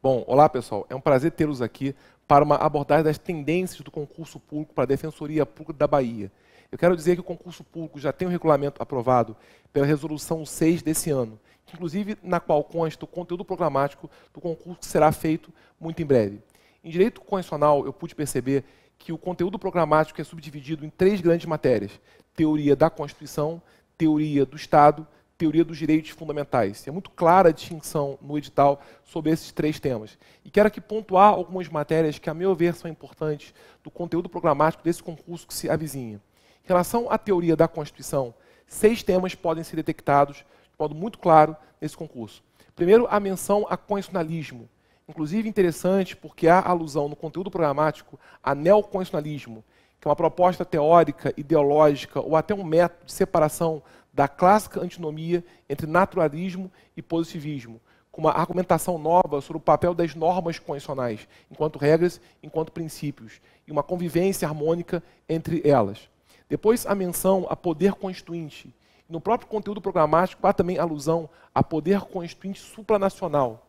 Bom, olá pessoal, é um prazer tê-los aqui para uma abordagem das tendências do concurso público para a Defensoria Pública da Bahia. Eu quero dizer que o concurso público já tem um regulamento aprovado pela Resolução 6 desse ano, inclusive na qual consta o conteúdo programático do concurso que será feito muito em breve. Em direito constitucional, eu pude perceber que o conteúdo programático é subdividido em três grandes matérias: teoria da Constituição, teoria do Estado teoria dos direitos fundamentais. É muito clara a distinção no edital sobre esses três temas. E quero aqui pontuar algumas matérias que, a meu ver, são importantes do conteúdo programático desse concurso que se avizinha. Em relação à teoria da Constituição, seis temas podem ser detectados de modo muito claro nesse concurso. Primeiro, a menção a constitucionalismo. Inclusive interessante porque há alusão no conteúdo programático a neoconstitucionalismo, que é uma proposta teórica, ideológica ou até um método de separação da clássica antinomia entre naturalismo e positivismo, com uma argumentação nova sobre o papel das normas convencionais, enquanto regras, enquanto princípios, e uma convivência harmônica entre elas. Depois, a menção a poder constituinte. No próprio conteúdo programático, há também alusão a poder constituinte supranacional,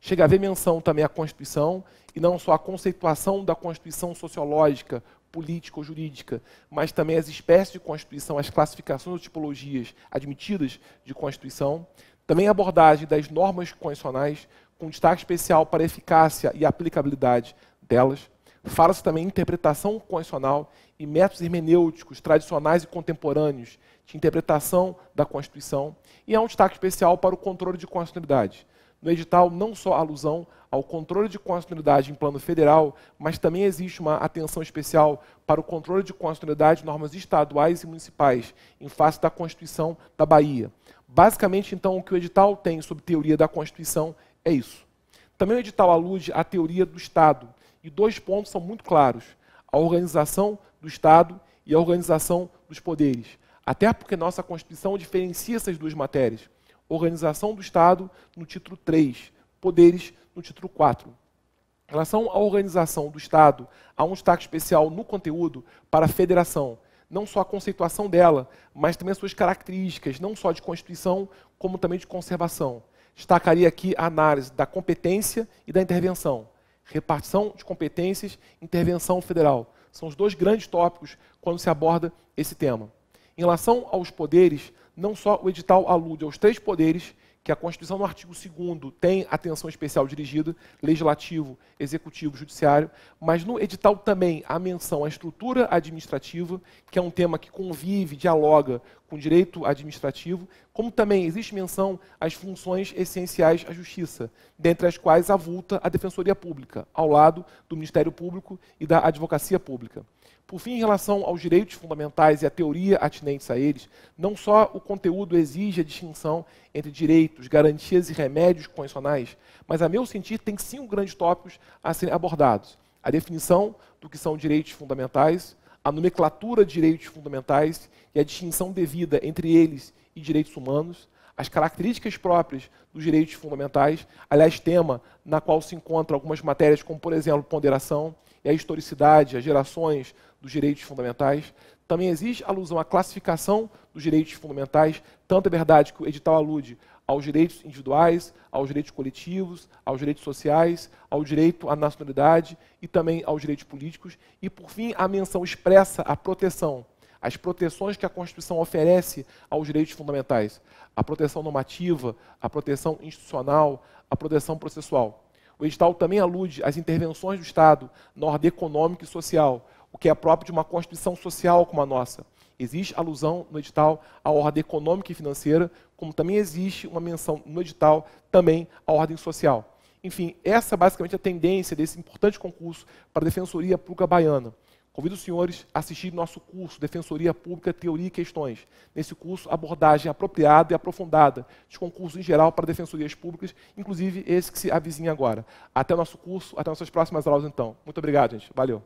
chega a haver menção também à Constituição, e não só a conceituação da Constituição sociológica, política ou jurídica, mas também as espécies de Constituição, as classificações ou tipologias admitidas de Constituição, também a abordagem das normas constitucionais, com destaque especial para a eficácia e aplicabilidade delas. Fala-se também em interpretação constitucional e métodos hermenêuticos tradicionais e contemporâneos de interpretação da Constituição, e há um destaque especial para o controle de constitucionalidade, no edital, não só alusão ao controle de constitucionalidade em plano federal, mas também existe uma atenção especial para o controle de constitucionalidade normas estaduais e municipais, em face da Constituição da Bahia. Basicamente, então, o que o edital tem sobre teoria da Constituição é isso. Também o edital alude à teoria do Estado, e dois pontos são muito claros: a organização do Estado e a organização dos poderes. Até porque nossa Constituição diferencia essas duas matérias organização do Estado, no título 3, poderes, no título 4. Em relação à organização do Estado, há um destaque especial no conteúdo para a federação, não só a conceituação dela, mas também as suas características, não só de constituição, como também de conservação. Destacaria aqui a análise da competência e da intervenção. Repartição de competências, intervenção federal. São os dois grandes tópicos quando se aborda esse tema. Em relação aos poderes, não só o edital alude aos três poderes, que a Constituição, no artigo 2, tem atenção especial dirigida, legislativo, executivo, judiciário, mas no edital também há menção à estrutura administrativa, que é um tema que convive, dialoga com direito administrativo, como também existe menção às funções essenciais à Justiça, dentre as quais avulta a Defensoria Pública, ao lado do Ministério Público e da Advocacia Pública. Por fim, em relação aos direitos fundamentais e à teoria atinentes a eles, não só o conteúdo exige a distinção entre direitos, garantias e remédios constitucionais, mas, a meu sentir, tem cinco grandes tópicos a serem abordados: a definição do que são direitos fundamentais, a nomenclatura de direitos fundamentais e a distinção devida entre eles e direitos humanos, as características próprias dos direitos fundamentais, aliás, tema na qual se encontram algumas matérias, como, por exemplo, ponderação e a historicidade, as gerações dos direitos fundamentais. Também existe alusão à classificação dos direitos fundamentais, tanto é verdade que o edital alude aos direitos individuais, aos direitos coletivos, aos direitos sociais, ao direito à nacionalidade e também aos direitos políticos. E, por fim, a menção expressa à proteção, às proteções que a Constituição oferece aos direitos fundamentais: a proteção normativa, a proteção institucional, a proteção processual. O edital também alude às intervenções do Estado na ordem econômica e social, o que é próprio de uma Constituição social como a nossa. Existe alusão no edital à ordem econômica e financeira, como também existe uma menção no edital também à ordem social. Enfim, essa é basicamente a tendência desse importante concurso para a Defensoria Pública Baiana. Convido os senhores a assistir nosso curso Defensoria Pública Teoria e Questões. Nesse curso, abordagem apropriada e aprofundada de concurso em geral para defensorias públicas, inclusive esse que se avizinha agora. Até nosso curso, até nossas próximas aulas então. Muito obrigado, gente. Valeu.